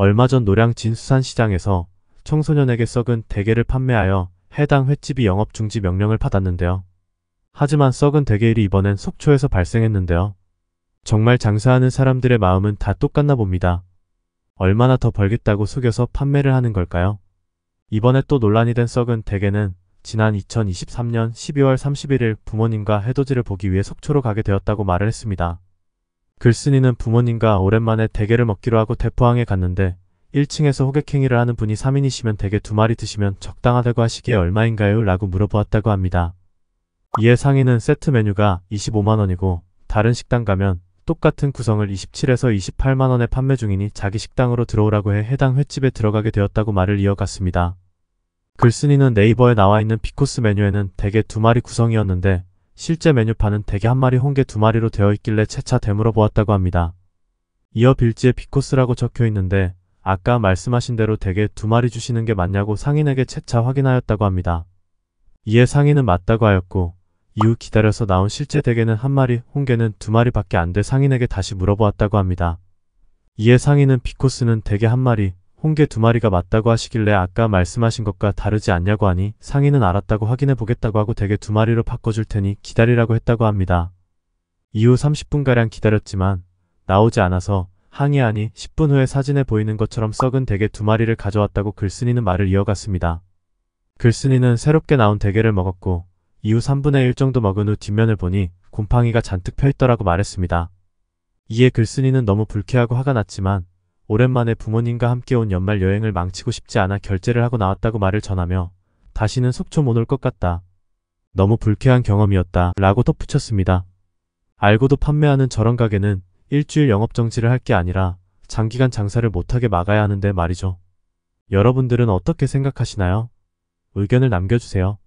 얼마 전 노량진 수산시장에서 청소년에게 썩은 대게를 판매하여 해당 횟집이 영업 중지 명령을 받았는데요. 하지만 썩은 대게일이 이번엔 속초에서 발생했는데요. 정말 장사하는 사람들의 마음은 다 똑같나 봅니다. 얼마나 더 벌겠다고 속여서 판매를 하는 걸까요? 이번에 또 논란이 된 썩은 대게는 지난 2023년 12월 31일 부모님과 해돋이를 보기 위해 속초로 가게 되었다고 말을 했습니다. 글쓴이는 부모님과 오랜만에 대게를 먹기로 하고 대포항에 갔는데 1층에서 호객행위를 하는 분이 3인이시면 대게 두 마리 드시면 적당하다고 하시기에 얼마인가요? 라고 물어보았다고 합니다. 이에 상인은 세트 메뉴가 25만원이고 다른 식당 가면 똑같은 구성을 27에서 28만원에 판매 중이니 자기 식당으로 들어오라고 해 해당 횟집에 들어가게 되었다고 말을 이어갔습니다. 글쓴이는 네이버에 나와 있는 피코스 메뉴에는 대게 두 마리 구성이었는데 실제 메뉴판은 대개 한 마리 홍게 두 마리로 되어 있길래 채차 되물어 보았다고 합니다. 이어 빌지에 비코스라고 적혀 있는데 아까 말씀하신 대로 대게두 마리 주시는 게 맞냐고 상인에게 채차 확인하였다고 합니다. 이에 상인은 맞다고 하였고 이후 기다려서 나온 실제 대게는 한 마리, 홍게는 두 마리밖에 안 돼 상인에게 다시 물어보았다고 합니다. 이에 상인은 비코스는 대게 한 마리, 홍게 두 마리가 맞다고 하시길래 아까 말씀하신 것과 다르지 않냐고 하니 상인은 알았다고 확인해 보겠다고 하고 대게 두 마리로 바꿔줄 테니 기다리라고 했다고 합니다. 이후 30분가량 기다렸지만 나오지 않아서 항의하니 10분 후에 사진에 보이는 것처럼 썩은 대게 두 마리를 가져왔다고 글쓴이는 말을 이어갔습니다. 글쓴이는 새롭게 나온 대게를 먹었고 이후 3분의 1 정도 먹은 후 뒷면을 보니 곰팡이가 잔뜩 펴있더라고 말했습니다. 이에 글쓴이는 너무 불쾌하고 화가 났지만 오랜만에 부모님과 함께 온 연말 여행을 망치고 싶지 않아 결제를 하고 나왔다고 말을 전하며 다시는 속초 못 올 것 같다. 너무 불쾌한 경험이었다 라고 덧붙였습니다. 알고도 판매하는 저런 가게는 일주일 영업정지를 할 게 아니라 장기간 장사를 못하게 막아야 하는데 말이죠. 여러분들은 어떻게 생각하시나요? 의견을 남겨주세요.